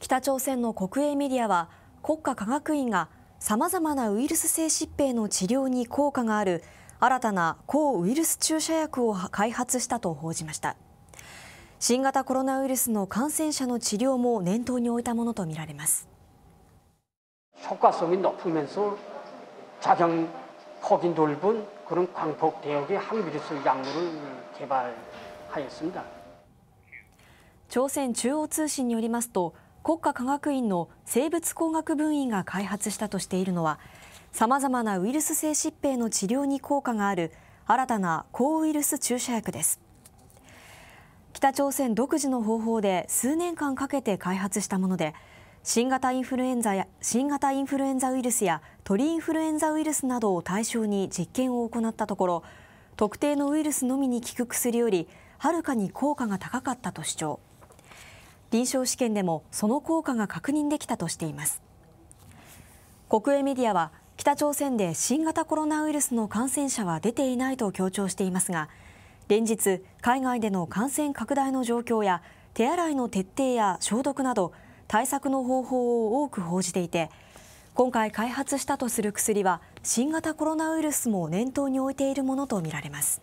北朝鮮の国営メディアは国家科学院がさまざまなウイルス性疾病の治療に効果がある新たな抗ウイルス注射薬を開発したと報じました新型コロナウイルスの感染者の治療も念頭に置いたものとみられます효과성이높으면서폭그런광폭대역의항스약물을개발하였습니다朝鮮中央通信によりますと国家科学院の生物工学分院が開発したとしているのは、さまざまなウイルス性疾病の治療に効果がある新たな抗ウイルス注射薬です。北朝鮮独自の方法で数年間かけて開発したもので、新型インフルエンザや新型インフルエンザウイルスや鳥インフルエンザウイルスなどを対象に実験を行ったところ、特定のウイルスのみに効く薬よりはるかに効果が高かったと主張。臨床試験でもその効果が確認できたとしています国営メディアは北朝鮮で新型コロナウイルスの感染者は出ていないと強調していますが連日海外での感染拡大の状況や手洗いの徹底や消毒など対策の方法を多く報じていて今回開発したとする薬は新型コロナウイルスも念頭に置いているものとみられます。